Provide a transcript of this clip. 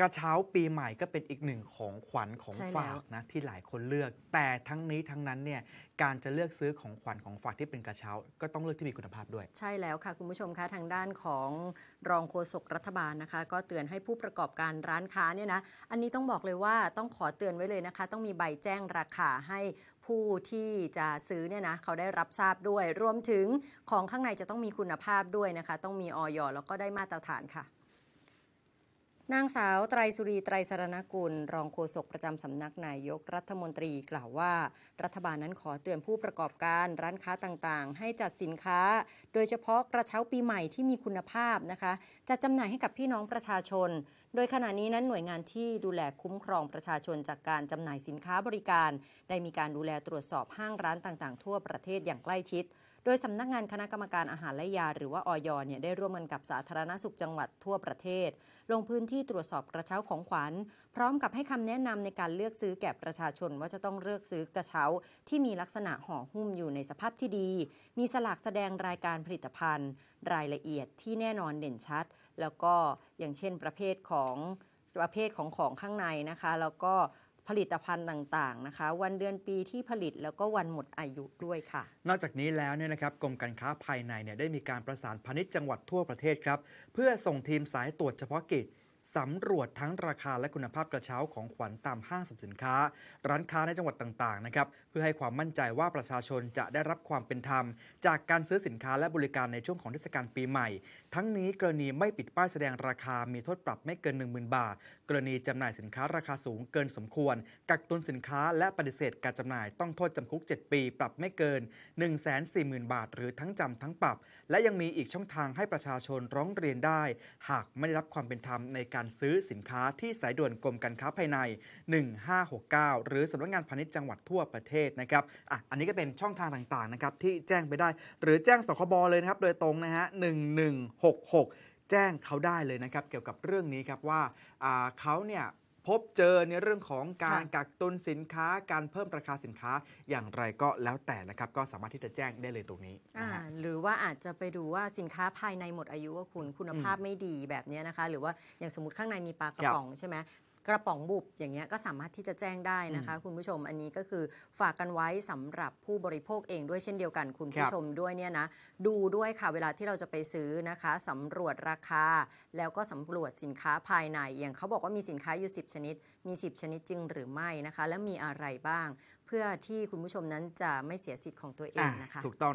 กระเช้าปีใหม่ก็เป็นอีกหนึ่งของขวัญของฝากนะที่หลายคนเลือก แต่ทั้งนี้ทั้งนั้นเนี่ยการจะเลือกซื้อของขวัญของฝากที่เป็นกระเช้า ก็ต้องเลือกที่มีคุณภาพด้วย ใช่แล้วค่ะคุณผู้ชมคะทางด้านของรองโฆษกรัฐบาลนะคะ ก็เตือนให้ผู้ประกอบการร้านค้าเนี่ยนะอันนี้ต้องบอกเลยว่าต้องขอเตือนไว้เลยนะคะ ต้องมีใบแจ้งราคาให้ผู้ที่จะซื้อเนี่ยนะเขาได้รับทราบด้วยรวมถึงของข้างในจะต้องมีคุณภาพด้วยนะคะ ต้องมีออยแล้วก็ได้มาตรฐานค่ะนางสาวไตรสุรีไตรสรณกุล รองโฆษกประจำสำนักนายกรัฐมนตรีกล่าวว่า รัฐบาลนั้นขอเตือนผู้ประกอบการ ร้านค้าต่างๆ ให้จัดสินค้า โดยเฉพาะกระเช้าปีใหม่ที่มีคุณภาพนะคะจัดจำหน่ายให้กับพี่น้องประชาชน โดยขณะนี้นั้นหน่วยงานที่ดูแลคุ้มครองประชาชนจากการจำหน่ายสินค้าบริการ ได้มีการดูแลตรวจสอบห้างร้านต่าง ๆทั่วประเทศอย่างใกล้ชิดโดยสำนักงานคณะกรรมการอาหารและยา หรือว่าออยเนี่ยได้ร่วมกันกับสาธารณสุขจังหวัดทั่วประเทศ ลงพื้นที่ตรวจสอบกระเช้าของขวัญ พร้อมกับให้คำแนะนำในการเลือกซื้อแก่ประชาชนว่าจะต้องเลือกซื้อกระเช้า ที่มีลักษณะห่อหุ้มอยู่ในสภาพที่ดี มีสลากแสดงรายการผลิตภัณฑ์ รายละเอียดที่แน่นอนเด่นชัด แล้วก็อย่างเช่น ประเภทของประเภทของของข้างในนะคะแล้วก็ผลิตภัณฑ์ต่าง ๆ นะคะ วันเดือนปีที่ผลิตแล้วก็วันหมดอายุด้วยค่ะ นอกจากนี้แล้วเนี่ยนะครับ กรมการค้าภายในเนี่ย ได้มีการประสานพาณิชย์จังหวัดทั่วประเทศครับ เพื่อส่งทีมสายตรวจเฉพาะกิจสำรวจทั้งราคาและคุณภาพกระเช้าของขวัญตามห้างสรรพสินค้า ร้านค้าในจังหวัดต่างๆนะครับเพื่อให้ความมั่นใจว่าประชาชนจะได้รับความเป็นธรรม จากการซื้อสินค้าและบริการในช่วงของเทศกาลปีใหม่ ทั้งนี้ กรณีไม่ปิดป้ายแสดงราคามีโทษปรับไม่เกิน 10,000 บาท กรณีจำหน่ายสินค้าราคาสูงเกินสมควร กักตุนสินค้าและปฏิเสธ การจำหน่ายต้องโทษจำคุก 7 ปี ปรับไม่เกิน140,000 บาท หรือทั้งจำทั้งปรับ และยังมีอีกช่องทางให้ประชาชนร้องเรียนได้ หากไม่ได้รับความเป็นธรรมในการการซื้อสินค้าที่สายด่วนกรมการค้าภายใน 1569 หรือสำนักงานพาณิชย์จังหวัดทั่วประเทศนะครับ อ่ะ อันนี้ก็เป็นช่องทางต่างๆนะครับ ที่แจ้งไปได้ หรือแจ้งสคบเลยนะครับ โดยตรงนะฮะ1166 แจ้งเขาได้เลยนะครับ เกี่ยวกับเรื่องนี้ครับว่าเขาเนี่ยพบเจอในเรื่องของการกักตุนสินค้าการเพิ่มราคาสินค้าอย่างไรก็แล้วแต่นะครับก็สามารถที่จะแจ้งได้เลยตรงนี้นะฮะหรือว่าอาจจะไปดูว่าสินค้าภายในหมดอายุว่าคุณคุณภาพไม่ดีแบบนี้นะคะหรือว่าอย่างสมมติข้างในมีปลากระป๋องใช่ไหมกระป๋องบุบอย่างเงี้ยก็สามารถที่จะแจ้งได้นะคะ คุณผู้ชมอันนี้ก็คือฝากกันไว้สำหรับผู้บริโภคเองด้วยเช่นเดียวกัน คุณผู้ชมด้วยเนี่ยนะดูด้วยค่ะเวลาที่เราจะไปซื้อนะคะ สำรวจราคาแล้วก็สำรวจสินค้าภายในอย่างเขาบอกว่ามีสินค้าอยู่10ชนิดมี 10 ชนิดจริงหรือไม่นะคะและมีอะไรบ้าง เพื่อที่คุณผู้ชมนั้นจะไม่เสียสิทธิ์ของตัวเองนะคะถูกต้อง